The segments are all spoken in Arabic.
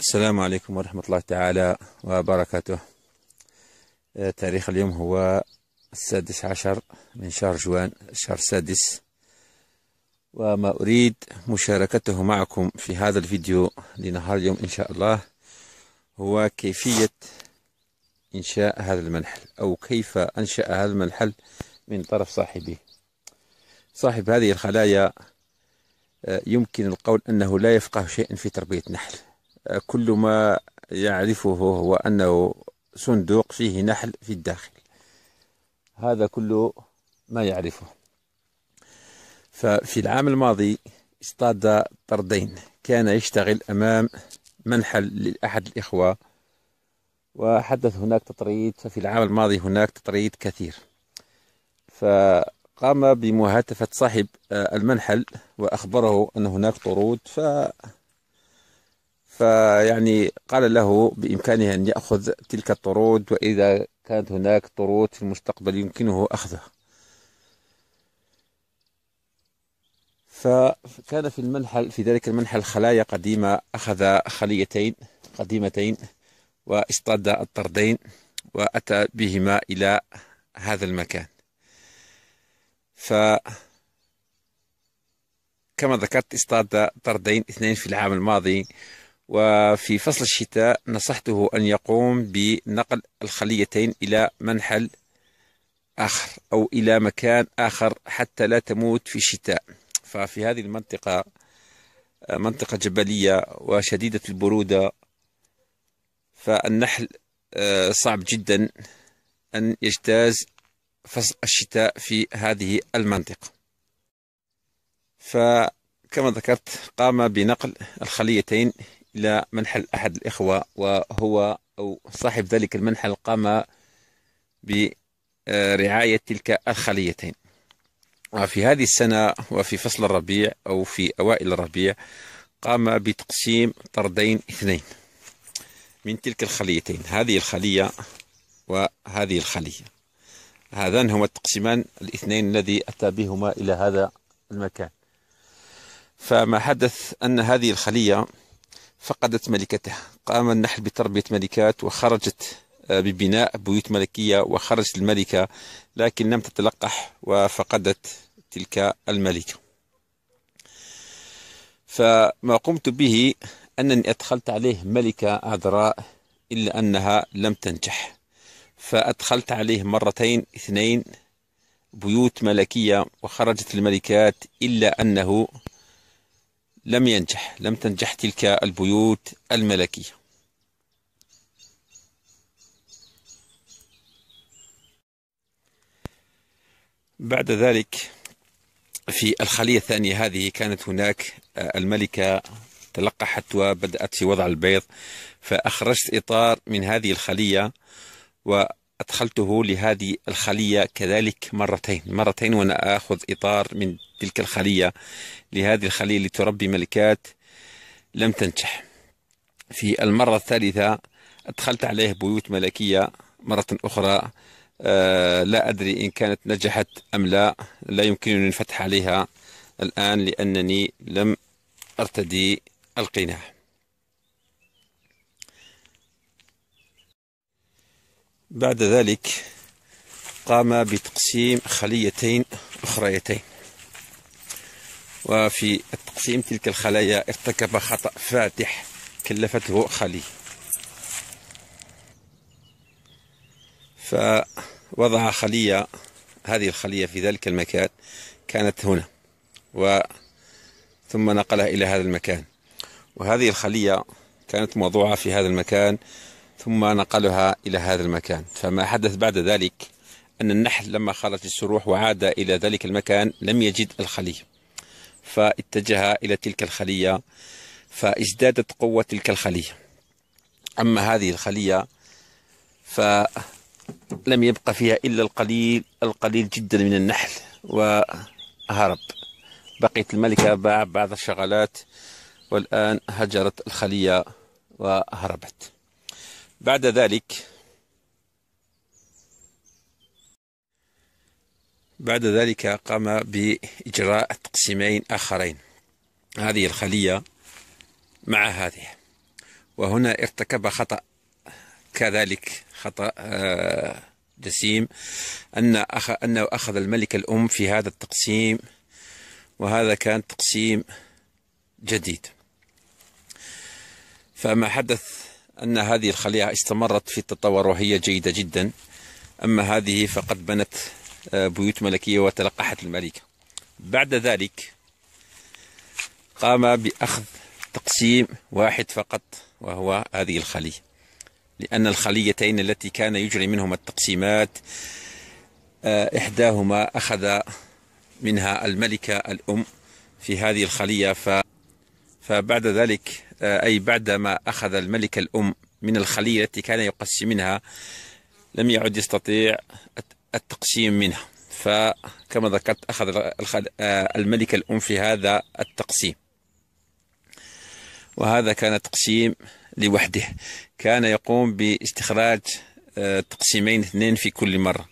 السلام عليكم ورحمة الله تعالى وبركاته آه، تاريخ اليوم هو السادس عشر من شهر جوان الشهر السادس وما أريد مشاركته معكم في هذا الفيديو لنهار اليوم إن شاء الله هو كيفية إنشاء هذا المنحل أو كيف أنشأ هذا المنحل من طرف صاحبه صاحب هذه الخلايا آه، يمكن القول أنه لا يفقه شيئا في تربية نحل كل ما يعرفه هو أنه صندوق فيه نحل في الداخل هذا كله ما يعرفه ففي العام الماضي اصطاد طردين كان يشتغل أمام منحل لأحد الإخوة وحدث هناك تطريد ففي العام الماضي هناك تطريد كثير فقام بمهاتفة صاحب المنحل وأخبره أن هناك طرود ف فيعني قال له بإمكانه أن يأخذ تلك الطرود وإذا كانت هناك طرود في المستقبل يمكنه أخذها فكان في المنحل في ذلك المنحل خلايا قديمة أخذ خليتين قديمتين واصطاد الطردين وأتى بهما إلى هذا المكان ف كما ذكرت اصطاد طردين اثنين في العام الماضي وفي فصل الشتاء نصحته أن يقوم بنقل الخليتين إلى منحل آخر أو إلى مكان آخر حتى لا تموت في الشتاء ففي هذه المنطقة منطقة جبلية وشديدة البرودة فالنحل آه، صعب جدا أن يجتاز فصل الشتاء في هذه المنطقة فكما ذكرت قام بنقل الخليتين إلى منحل أحد الإخوة وهو أو صاحب ذلك المنحل قام برعاية تلك الخليتين وفي هذه السنة وفي فصل الربيع أو في أوائل الربيع قام بتقسيم طردين اثنين من تلك الخليتين هذه الخلية وهذه الخلية هذان هما التقسيمان الاثنين الذي أتى بهما إلى هذا المكان فما حدث أن هذه الخلية فقدت ملكتها قام النحل بتربية ملكات وخرجت آه، ببناء بيوت ملكية وخرجت الملكة لكن لم تتلقح وفقدت تلك الملكة فما قمت به أنني أدخلت عليه ملكة عذراء إلا أنها لم تنجح فأدخلت عليه مرتين اثنين بيوت ملكية وخرجت الملكات إلا أنه لم ينجح لم تنجح تلك البيوت الملكيه بعد ذلك في الخلية الثانية هذه كانت هناك آه، الملكة تلقحت وبدأت في وضع البيض فأخرجت إطار من هذه الخلية و أدخلته لهذه الخلية كذلك مرتين مرتين وأنا أخذ إطار من تلك الخلية لهذه الخلية لتربي ملكات لم تنجح في المرة الثالثة أدخلت عليه بيوت ملكية مرة أخرى آه، لا أدري إن كانت نجحت أم لا لا يمكنني الفتح عليها الآن لأنني لم أرتدي القناع بعد ذلك قام بتقسيم خليتين أخريتين وفي تقسيم تلك الخلايا ارتكب خطأ فاتح كلفته خلي فوضع خلية هذه الخلية في ذلك المكان كانت هنا و ثم نقلها إلى هذا المكان وهذه الخلية كانت موضوعة في هذا المكان ثم نقلها إلى هذا المكان فما حدث بعد ذلك أن النحل لما خرج السروح وعاد إلى ذلك المكان لم يجد الخلية فاتجه إلى تلك الخلية فازدادت قوة تلك الخلية أما هذه الخلية فلم يبقى فيها إلا القليل القليل جدا من النحل وهرب بقيت الملكة بعض الشغلات والآن هجرت الخلية وهربت بعد ذلك بعد ذلك قام بإجراء تقسيمين آخرين هذه الخلية مع هذه وهنا ارتكب خطأ كذلك خطأ آه، جسيم أن أخ أنه أخذ الملك الأم في هذا التقسيم وهذا كان تقسيم جديد فما حدث أن هذه الخلية استمرت في التطور وهي جيدة جدا أما هذه فقد بنت آه، بيوت ملكية وتلقحت الملكة بعد ذلك قام بأخذ تقسيم واحد فقط وهو هذه الخلية لأن الخليتين التي كان يجري منهما التقسيمات آه، إحداهما أخذ منها الملكة الأم في هذه الخلية ف... فبعد ذلك آه، أي بعدما أخذ الملك الأم من الخلية التي كان يقسم منها لم يعد يستطيع التقسيم منها فكما ذكرت أخذ آه، الملك الأم في هذا التقسيم وهذا كان تقسيم لوحده كان يقوم باستخراج آه، تقسيمين اثنين في كل مرة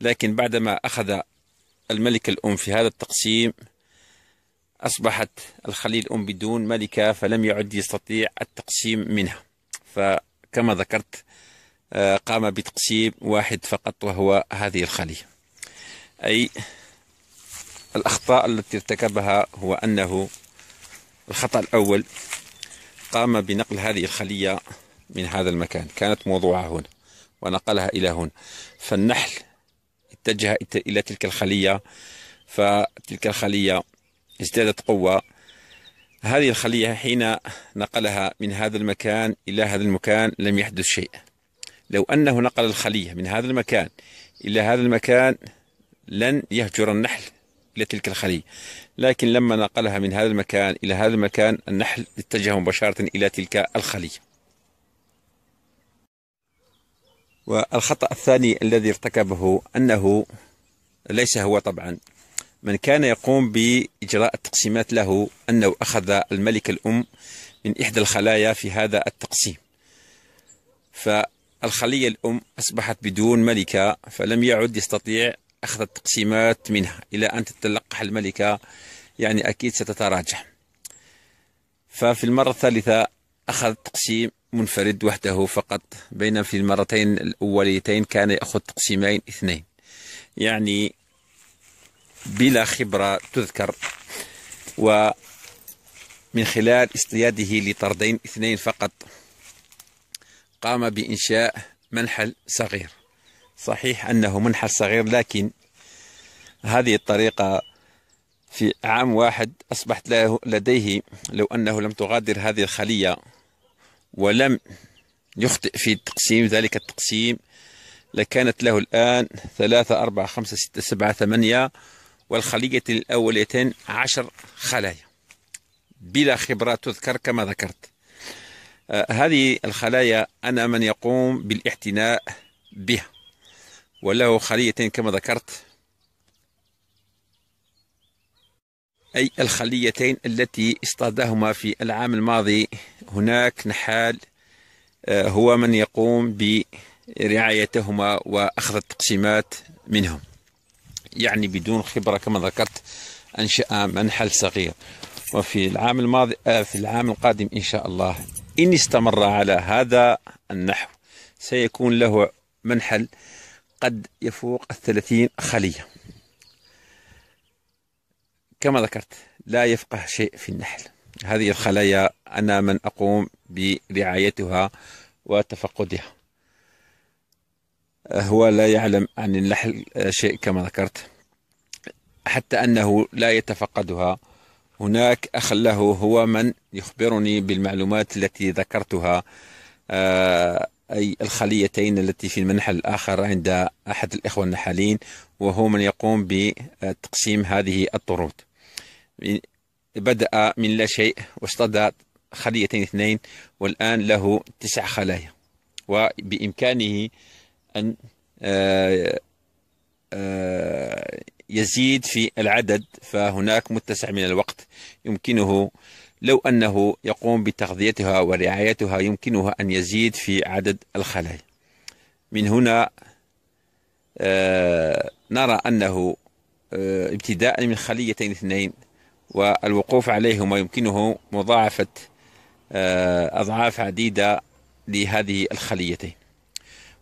لكن بعدما أخذ الملك الأم في هذا التقسيم أصبحت الخليل أم بدون ملكة فلم يعد يستطيع التقسيم منها فكما ذكرت آه، قام بتقسيم واحد فقط وهو هذه الخلية أي الأخطاء التي ارتكبها هو أنه الخطأ الأول قام بنقل هذه الخلية من هذا المكان كانت موضوعة هنا ونقلها إلى هنا فالنحل اتجه إلى تلك الخلية فتلك الخلية ازدادت قوة هذه الخلية حين نقلها من هذا المكان إلى هذا المكان لم يحدث شيء لو أنه نقل الخلية من هذا المكان إلى هذا المكان لن يهجر النحل إلى تلك الخلية لكن لما نقلها من هذا المكان إلى هذا المكان النحل اتجه مباشرة إلى تلك الخلية والخطأ الثاني الذي ارتكبه أنه ليس هو طبعا من كان يقوم بإجراء التقسيمات له أنه أخذ الملك الأم من إحدى الخلايا في هذا التقسيم فالخلية الأم أصبحت بدون ملكة فلم يعد يستطيع أخذ التقسيمات منها إلى أن تتلقح الملكة يعني أكيد ستتراجع ففي المرة الثالثة أخذ تقسيم منفرد وحده فقط بينما في المرتين الأوليتين كان يأخذ تقسيمين اثنين يعني بلا خبرة تذكر ومن خلال اصطياده لطردين اثنين فقط قام بإنشاء منحل صغير صحيح أنه منحل صغير لكن هذه الطريقة في عام واحد أصبحت لديه لو أنه لم تغادر هذه الخلية ولم يخطئ في تقسيم ذلك التقسيم لكانت له الآن ثلاثة أربعة خمسة ستة سبعة ثمانية والخلية الأوليتين عشر خلايا بلا خبرة تذكر كما ذكرت آه، هذه الخلايا أنا من يقوم بالاعتناء بها وله خليتين كما ذكرت أي الخليتين التي اصطادهما في العام الماضي هناك نحال آه، هو من يقوم برعايتهما وأخذ التقسيمات منهم يعني بدون خبرة كما ذكرت أنشأ منحل صغير وفي العام الماضي آه، في العام القادم إن شاء الله إن استمر على هذا النحو سيكون له منحل قد يفوق الثلاثين خلية كما ذكرت لا يفقه شيء في النحل هذه الخلايا أنا من أقوم برعايتها وتفقدها هو لا يعلم عن النحل شيء كما ذكرت حتى أنه لا يتفقدها هناك أخ له هو من يخبرني بالمعلومات التي ذكرتها آه، أي الخليتين التي في المنحل الآخر عند أحد الإخوة النحالين وهو من يقوم بتقسيم هذه الطرود بدأ من لا شيء واصطدى خليتين اثنين والآن له تسع خلايا وبإمكانه أن آه، آه، يزيد في العدد فهناك متسع من الوقت يمكنه لو أنه يقوم بتغذيتها ورعايتها يمكنها أن يزيد في عدد الخلايا من هنا آه، نرى أنه ابتداء من خليتين اثنين والوقوف عليهما يمكنه مضاعفة أضعاف عديدة لهذه الخليتين